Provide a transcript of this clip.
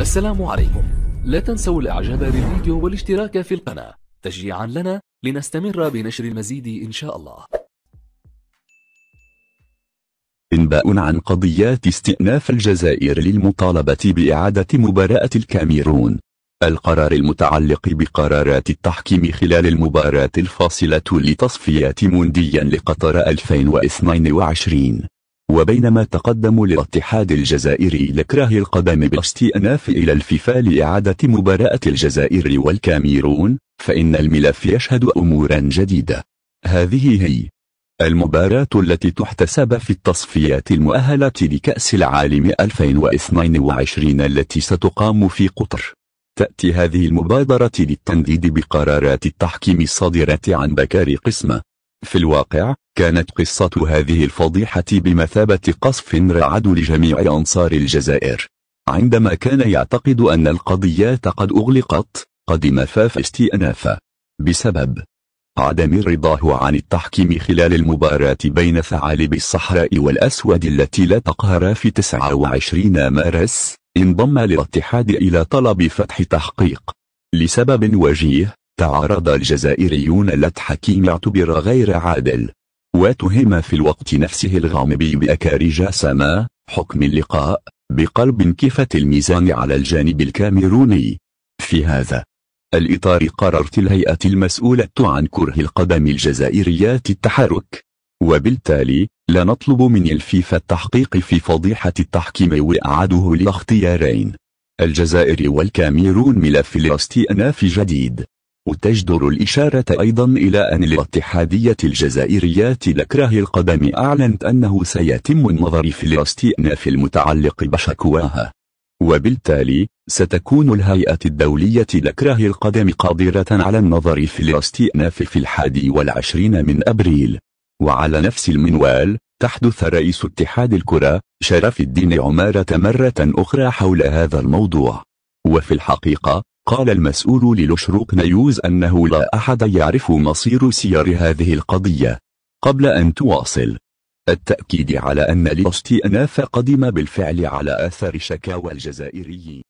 السلام عليكم لا تنسوا الاعجاب بالفيديو والاشتراك في القناة تشجيعا لنا لنستمر بنشر المزيد إن شاء الله إنباء عن قضيات استئناف الجزائر للمطالبة بإعادة مباراة الكاميرون القرار المتعلق بقرارات التحكيم خلال المباراة الفاصلة لتصفيات مونديا لقطر 2022 وبينما تقدم للاتحاد الجزائري لكره القدم باستئناف إلى الفيفا لإعادة مباراة الجزائر والكاميرون فإن الملف يشهد أمورا جديدة هذه هي المباراة التي تحتسب في التصفيات المؤهلة لكأس العالم 2022 التي ستقام في قطر تأتي هذه المبادرة للتنديد بقرارات التحكيم الصادرة عن بكار قسمة في الواقع كانت قصة هذه الفضيحة بمثابة قصف رعد لجميع أنصار الجزائر عندما كان يعتقد أن القضيات قد أغلقت قدم فاف استئنافا بسبب عدم رضاه عن التحكيم خلال المباراة بين ثعالب الصحراء والأسود التي لا تقهر في 29 مارس انضم للاتحاد إلى طلب فتح تحقيق لسبب وجيه تعرض الجزائريون لتحكيم اعتبر غير عادل واتهم في الوقت نفسه الغامبي بأكارج سما حكم اللقاء بقلب انكفة الميزان على الجانب الكاميروني في هذا الإطار قررت الهيئة المسؤولة عن كره القدم الجزائريات التحرك وبالتالي لا نطلب من الفيفا التحقيق في فضيحة التحكيم وإعاده لاختيارين الجزائر والكاميرون ملف الاستئناف جديد وتجدر الإشارة أيضا إلى أن الاتحادية الجزائرية لكره القدم أعلنت أنه سيتم النظر في الاستئناف المتعلق بشكواها وبالتالي ستكون الهيئة الدولية لكره القدم قادرة على النظر في الاستئناف في الحادي والعشرين من أبريل وعلى نفس المنوال تحدث رئيس اتحاد الكرة شرف الدين عمارة مرة أخرى حول هذا الموضوع وفي الحقيقة قال المسؤول للشروق نيوز أنه لا أحد يعرف مصير سير هذه القضية قبل أن تواصل التأكيد على أن الاستئناف قدم بالفعل على أثر شكاوى الجزائريين